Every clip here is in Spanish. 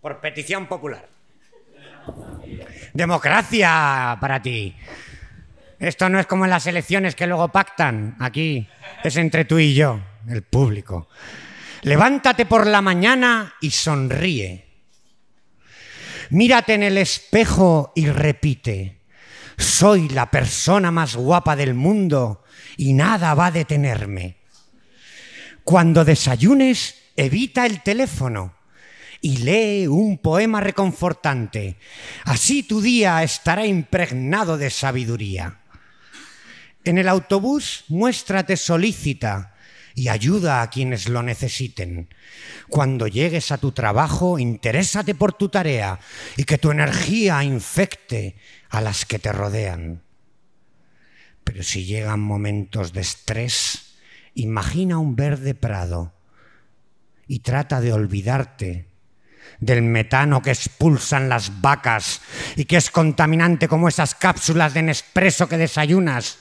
Por petición popular. Democracia para ti. Esto no es como en las elecciones que luego pactan. Aquí es entre tú y yo, el público. Levántate por la mañana y sonríe. Mírate en el espejo y repite, soy la persona más guapa del mundo y nada va a detenerme. Cuando desayunes, evita el teléfono y lee un poema reconfortante. Así tu día estará impregnado de sabiduría. En el autobús muéstrate solícita y ayuda a quienes lo necesiten. Cuando llegues a tu trabajo, interésate por tu tarea y que tu energía infecte a las que te rodean. Pero si llegan momentos de estrés, imagina un verde prado y trata de olvidarte del metano que expulsan las vacas y que es contaminante como esas cápsulas de Nespresso que desayunas,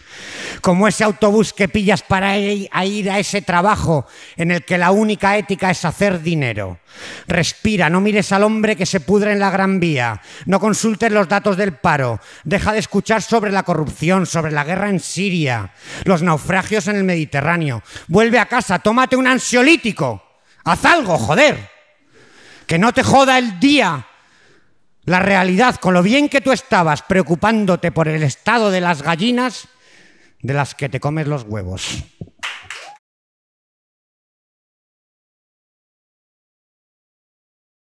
como ese autobús que pillas para ir a ese trabajo en el que la única ética es hacer dinero. Respira, no mires al hombre que se pudre en la Gran Vía, no consultes los datos del paro, deja de escuchar sobre la corrupción, sobre la guerra en Siria, los naufragios en el Mediterráneo. Vuelve a casa, tómate un ansiolítico. Haz algo, joder que no te joda el día la realidad con lo bien que tú estabas preocupándote por el estado de las gallinas de las que te comes los huevos.